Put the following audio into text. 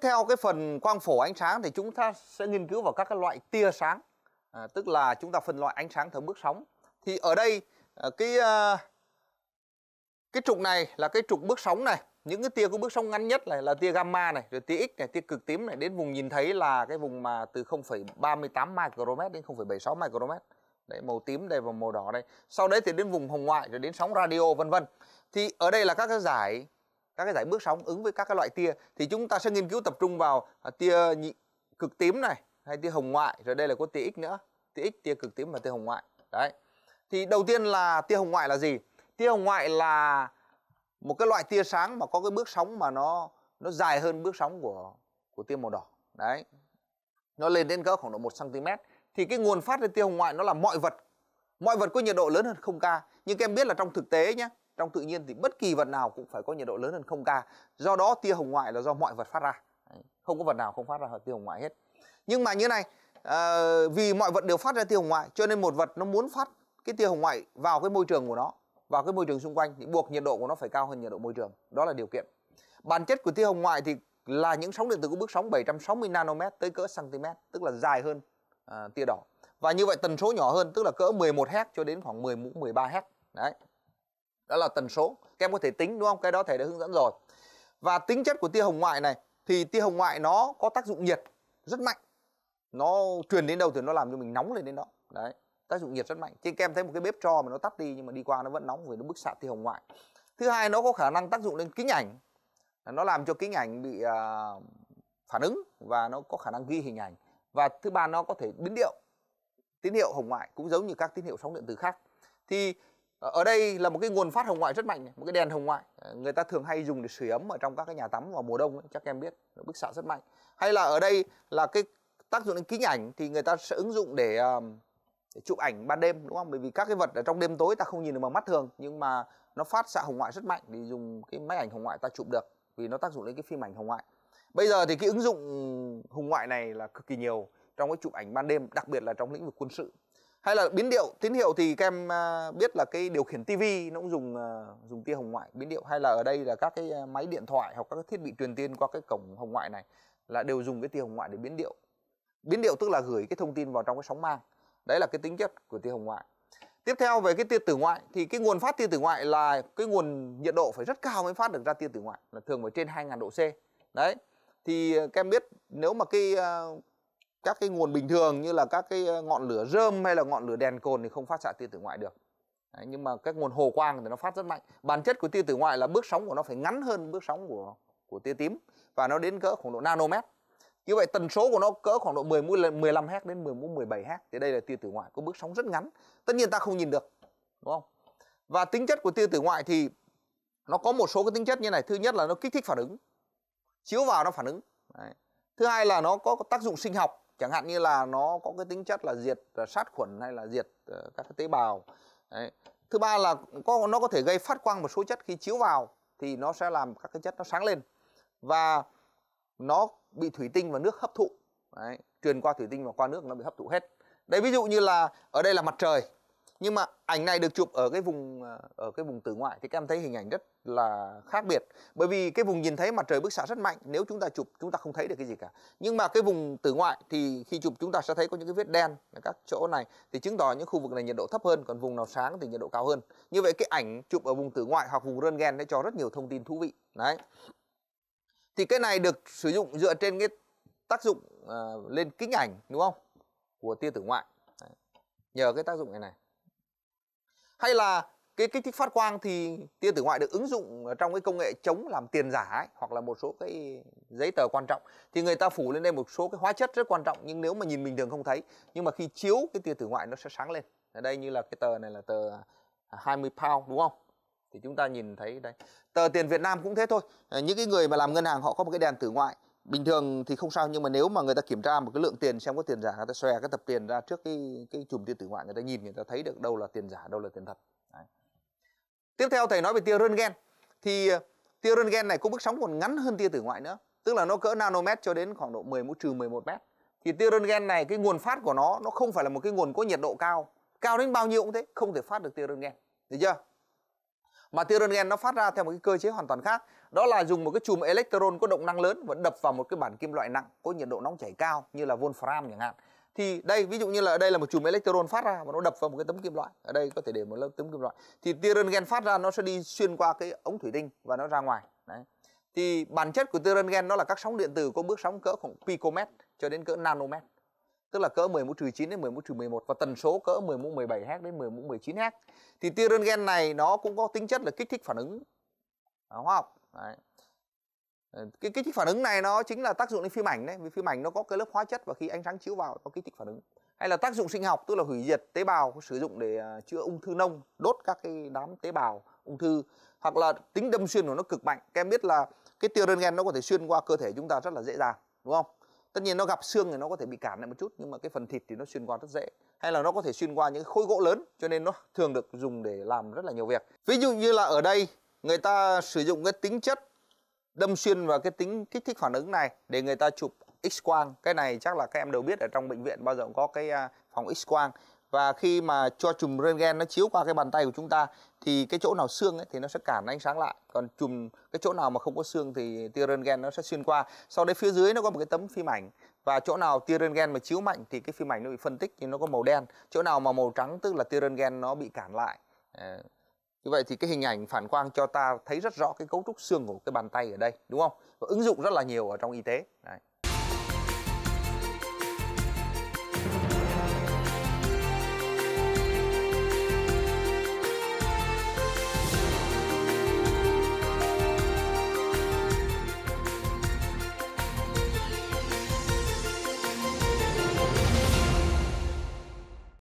theo cái phần quang phổ ánh sáng thì chúng ta sẽ nghiên cứu vào các cái loại tia sáng à, tức là chúng ta phân loại ánh sáng theo bước sóng thì ở đây à, cái à, cái trục này là cái trục bước sóng này những cái tia có bước sóng ngắn nhất này là tia gamma này rồi tia x này tia cực tím này đến vùng nhìn thấy là cái vùng mà từ 0,38 micromet đến 0,76 micromet đấy màu tím đây và màu đỏ đây sau đấy thì đến vùng hồng ngoại rồi đến sóng radio vân vân thì ở đây là các cái giải các cái giải bước sóng ứng với các cái loại tia thì chúng ta sẽ nghiên cứu tập trung vào à, tia cực tím này hay tia hồng ngoại rồi đây là có tia x nữa tia x tia cực tím và tia hồng ngoại đấy thì đầu tiên là tia hồng ngoại là gì tia hồng ngoại là một cái loại tia sáng mà có cái bước sóng mà nó nó dài hơn bước sóng của của tia màu đỏ đấy nó lên đến cỡ khoảng độ 1 cm thì cái nguồn phát ra tia hồng ngoại nó là mọi vật mọi vật có nhiệt độ lớn hơn không k nhưng các em biết là trong thực tế nhé trong tự nhiên thì bất kỳ vật nào cũng phải có nhiệt độ lớn hơn không k do đó tia hồng ngoại là do mọi vật phát ra không có vật nào không phát ra tia hồng ngoại hết nhưng mà như này à, vì mọi vật đều phát ra tia hồng ngoại cho nên một vật nó muốn phát cái tia hồng ngoại vào cái môi trường của nó vào cái môi trường xung quanh thì buộc nhiệt độ của nó phải cao hơn nhiệt độ môi trường đó là điều kiện bản chất của tia hồng ngoại thì là những sóng điện từ có bước sóng 760 nanomet tới cỡ cm tức là dài hơn à, tia đỏ và như vậy tần số nhỏ hơn tức là cỡ 11 Hz cho đến khoảng 10 mũ 13 Hz đấy đó là tần số các em có thể tính đúng không cái đó thầy đã hướng dẫn rồi và tính chất của tia hồng ngoại này thì tia hồng ngoại nó có tác dụng nhiệt rất mạnh nó truyền đến đâu thì nó làm cho mình nóng lên đến đó đấy tác dụng nhiệt rất mạnh trên kem thấy một cái bếp cho mà nó tắt đi nhưng mà đi qua nó vẫn nóng vì nó bức xạ tia hồng ngoại thứ hai nó có khả năng tác dụng lên kính ảnh nó làm cho kính ảnh bị uh, phản ứng và nó có khả năng ghi hình ảnh và thứ ba nó có thể biến điệu tín hiệu hồng ngoại cũng giống như các tín hiệu sóng điện từ khác thì Ờ, ở đây là một cái nguồn phát hồng ngoại rất mạnh một cái đèn hồng ngoại ờ, người ta thường hay dùng để sưởi ấm ở trong các cái nhà tắm vào mùa đông ấy, chắc em biết bức xạ rất mạnh hay là ở đây là cái tác dụng đến kính ảnh thì người ta sẽ ứng dụng để, để chụp ảnh ban đêm đúng không bởi vì các cái vật ở trong đêm tối ta không nhìn được bằng mắt thường nhưng mà nó phát xạ hồng ngoại rất mạnh thì dùng cái máy ảnh hồng ngoại ta chụp được vì nó tác dụng đến cái phim ảnh hồng ngoại bây giờ thì cái ứng dụng hồng ngoại này là cực kỳ nhiều trong cái chụp ảnh ban đêm đặc biệt là trong lĩnh vực quân sự hay là biến điệu tín hiệu thì các em à, biết là cái điều khiển tivi nó cũng dùng à, dùng tia hồng ngoại biến điệu hay là ở đây là các cái à, máy điện thoại hoặc các thiết bị truyền tin qua cái cổng hồng ngoại này là đều dùng cái tia hồng ngoại để biến điệu biến điệu tức là gửi cái thông tin vào trong cái sóng mang đấy là cái tính chất của tia hồng ngoại tiếp theo về cái tia tử ngoại thì cái nguồn phát tia tử ngoại là cái nguồn nhiệt độ phải rất cao mới phát được ra tia tử ngoại là thường phải trên 2000 độ C đấy thì các em biết nếu mà cái các cái nguồn bình thường như là các cái ờ, ngọn lửa rơm hay là ngọn lửa đèn cồn thì không phát xạ tia tử ngoại được Đấy, nhưng mà các nguồn hồ quang thì nó phát rất mạnh bản chất của tia tử ngoại là bước sóng của nó phải ngắn hơn bước sóng của của tia tím và nó đến cỡ khoảng độ nanomet như vậy tần số của nó cỡ khoảng độ 10 mũi 15 h đến 10 mũi 17 h thì đây là tia tử ngoại có bước sóng rất ngắn tất nhiên ta không nhìn được đúng không và tính chất của tia tử ngoại thì nó có một số cái tính chất như này thứ nhất là nó kích thích phản ứng chiếu vào nó phản ứng Đấy. thứ hai là nó có tác dụng sinh học chẳng hạn như là nó có cái tính chất là diệt ờ, sát khuẩn hay là diệt ờ, các tế bào Đấy. thứ ba là có nó có thể gây phát quang một số chất khi chiếu vào thì nó sẽ làm các cái chất nó sáng lên và nó bị thủy tinh và nước hấp thụ Đấy. truyền qua thủy tinh và qua nước nó bị hấp thụ hết đây ví dụ như là ở đây là mặt trời nhưng mà ảnh này được chụp ở cái vùng à, ở cái vùng tử ngoại thì các em thấy hình ảnh rất là khác biệt bởi vì cái vùng nhìn thấy mặt trời bức xạ rất mạnh nếu chúng ta chụp chúng ta không thấy được cái gì cả nhưng mà cái vùng tử ngoại thì khi chụp chúng ta sẽ thấy có những cái vết đen ở các chỗ này thì chứng tỏ những khu vực này nhiệt độ thấp hơn còn vùng nào sáng thì nhiệt độ cao hơn như vậy cái ảnh chụp ở vùng tử ngoại hoặc vùng röntgen đã cho rất nhiều thông tin thú vị đấy thì cái này được sử dụng dựa trên cái tác dụng uh, lên kính ảnh đúng không của tia tử ngoại đấy. nhờ cái tác dụng này này hay là cái kích thích phát quang thì tia tử ngoại được ứng dụng trong cái công nghệ chống làm tiền giả ấy, hoặc là một số cái giấy tờ quan trọng thì người ta phủ lên đây một số cái hóa chất rất quan trọng nhưng nếu mà nhìn bình thường không thấy nhưng mà khi chiếu cái tia tử ngoại nó sẽ sáng lên ở đây như là cái tờ này là tờ 20 pound đúng không thì chúng ta nhìn thấy đây tờ tiền Việt Nam cũng thế thôi ờ, những cái người mà làm ngân hàng họ có một cái đèn tử ngoại bình thường thì không sao nhưng mà nếu mà người ta kiểm tra một cái lượng tiền xem có tiền giả người ta xòe cái tập tiền ra trước cái cái chùm tiền tử ngoại người ta nhìn người ta thấy được đâu là tiền giả đâu là tiền thật Đấy. tiếp theo thầy nói về tia röntgen thì ờ, tia röntgen này có bước sóng còn ngắn hơn tia tử ngoại nữa tức là nó cỡ nanomet cho đến khoảng độ 10 mũ trừ 11 mét thì tia röntgen này cái nguồn phát của nó nó không phải là một cái nguồn có nhiệt độ cao cao đến bao nhiêu cũng thế không thể phát được tia röntgen được chưa mà tia gen nó phát ra theo một cái cơ chế hoàn toàn khác đó là dùng một cái chùm electron có động năng lớn và đập vào một cái bản kim loại nặng có nhiệt độ nóng chảy cao như là wolfram chẳng hạn thì đây ví dụ như là đây là một chùm electron phát ra và nó đập vào một cái tấm kim loại ở đây có thể để một lớp tấm kim loại thì tia gen phát ra nó sẽ đi xuyên qua cái ống thủy tinh và nó ra ngoài đấy thì bản chất của tia gen nó là các sóng điện từ có bước sóng cỡ khoảng picomet cho đến cỡ nanomet tức là cỡ 10 mũ trừ 9 đến 10 mũ trừ 11 và tần số cỡ 10 mũ 17 Hz đến 10 mũ 19 Hz. Thì tia đơn gen này nó cũng có tính chất là kích thích phản ứng hóa học. Đấy. Ờ, cái kích thích phản ứng này nó chính là tác dụng lên phim ảnh đấy, vì phim ảnh nó có cái lớp hóa chất và khi ánh sáng chiếu vào nó kích thích phản ứng. Hay là tác dụng sinh học tức là hủy diệt tế bào sử dụng để à, chữa ung thư nông, đốt các cái đám tế bào ung thư hoặc là tính đâm xuyên của nó cực mạnh. Các em biết là cái tia đơn gen nó có thể xuyên qua cơ thể chúng ta rất là dễ dàng, đúng không? tất nhiên nó gặp xương thì nó có thể bị cản lại một chút nhưng mà cái phần thịt thì nó xuyên qua rất dễ hay là nó có thể xuyên qua những khối gỗ lớn cho nên nó thường được dùng để làm rất là nhiều việc ví dụ như là ở đây người ta sử dụng cái tính chất đâm xuyên vào cái tính kích thích phản ứng này để người ta chụp x quang cái này chắc là các em đều biết ở trong bệnh viện bao giờ cũng có cái à, phòng x quang và khi mà cho chùm röntgen nó chiếu qua cái bàn tay của chúng ta thì cái chỗ nào xương ấy, thì nó sẽ cản ánh sáng lại còn chùm cái chỗ nào mà không có xương thì tia röntgen nó sẽ xuyên qua sau đấy phía dưới nó có một cái tấm phim ảnh và chỗ nào tia röntgen mà chiếu mạnh thì cái phim ảnh nó bị phân tích thì nó có màu đen chỗ nào mà màu trắng tức là tia röntgen nó bị cản lại ờ, như vậy thì cái hình ảnh phản quang cho ta thấy rất rõ cái cấu trúc xương của cái bàn tay ở đây đúng không và ứng dụng rất là nhiều ở trong y tế Đấy.